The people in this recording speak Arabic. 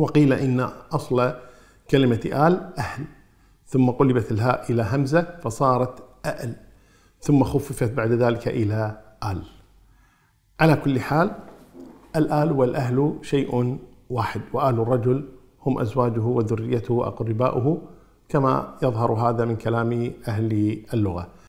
وقيل إن أصل كلمة آل أهل ثم قلبت الهاء إلى همزة فصارت أأل ثم خففت بعد ذلك إلى آل على كل حال الآل والأهل شيء واحد وآل الرجل هم أزواجه وذريته وأقرباؤه كما يظهر هذا من كلام أهل اللغة